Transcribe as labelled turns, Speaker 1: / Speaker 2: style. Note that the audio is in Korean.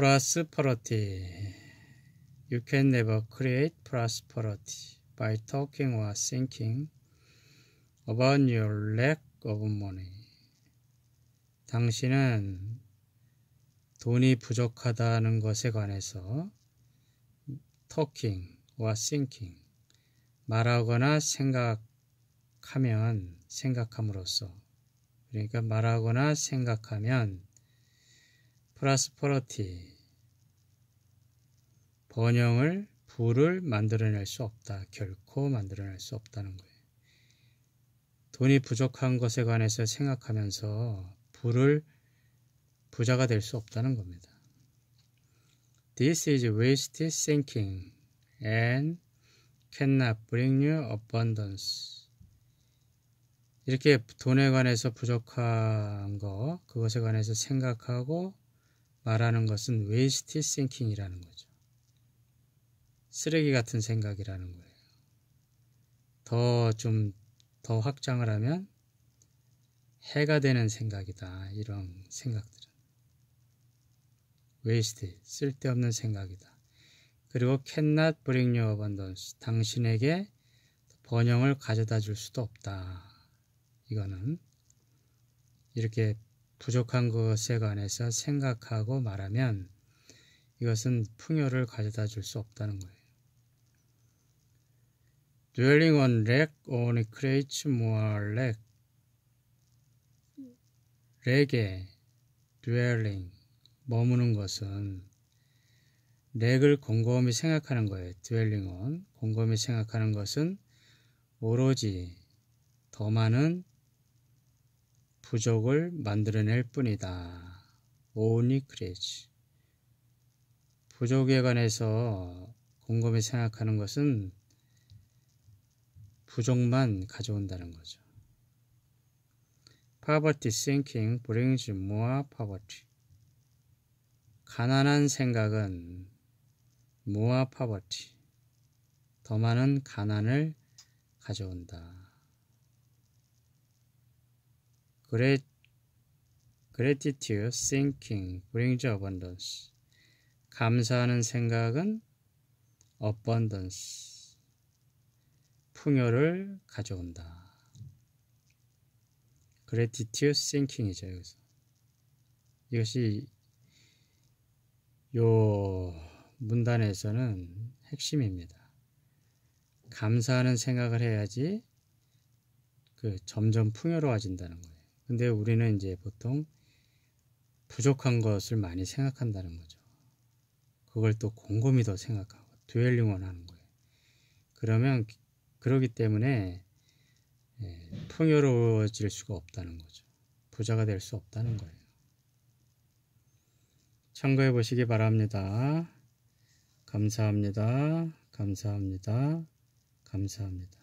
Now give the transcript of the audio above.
Speaker 1: prosperity. You can never create prosperity by talking or thinking about your lack of money. 당신은 돈이 부족하다는 것에 관해서 talking or thinking 말하거나 생각하면 생각함으로써 그러니까 말하거나 생각하면 프라스퍼러티 번영을 부를 만들어낼 수 없다. 결코 만들어낼 수 없다는 거예요. 돈이 부족한 것에 관해서 생각하면서 부를 부자가 될 수 없다는 겁니다. This is wasted thinking and cannot bring you abundance. 이렇게 돈에 관해서 부족한 거, 그것에 관해서 생각하고 말하는 것은 웨이스트 싱킹이라는 거죠. 쓰레기 같은 생각이라는 거예요. 더 좀 더 확장을 하면 해가 되는 생각이다. 이런 생각들은 웨이스트 쓸데없는 생각이다. 그리고 cannot bring you abundance 당신에게 번영을 가져다 줄 수도 없다. 이거는 이렇게 부족한 것에 관해서 생각하고 말하면 이것은 풍요를 가져다 줄 수 없다는 거예요. Dwelling on lack only creates more lack. 렉에 dwelling 머무는 것은 렉을 곰곰이 생각하는 거예요. dwelling on 곰곰이 생각하는 것은 오로지 더 많은 부족을 만들어낼 뿐이다. 오니 크레지 부족에 관해서 곰곰이 생각하는 것은 부족만 가져온다는 거죠. Poverty thinking brings more poverty. 가난한 생각은 more poverty. 더 많은 가난을 가져온다. Grat gratitude thinking brings abundance. 감사하는 생각은 abundance. 풍요를 가져온다. gratitude thinking이죠. 여기서. 이것이 요 문단에서는 핵심입니다. 감사하는 생각을 해야지 그 점점 풍요로워진다는 거예요. 근데 우리는 이제 보통 부족한 것을 많이 생각한다는 거죠. 그걸 또 곰곰이 더 생각하고 듀엘링을 하는 거예요. 그러면 그러기 때문에 예, 풍요로워질 수가 없다는 거죠. 부자가 될 수 없다는 거예요. 참고해 보시기 바랍니다. 감사합니다. 감사합니다. 감사합니다.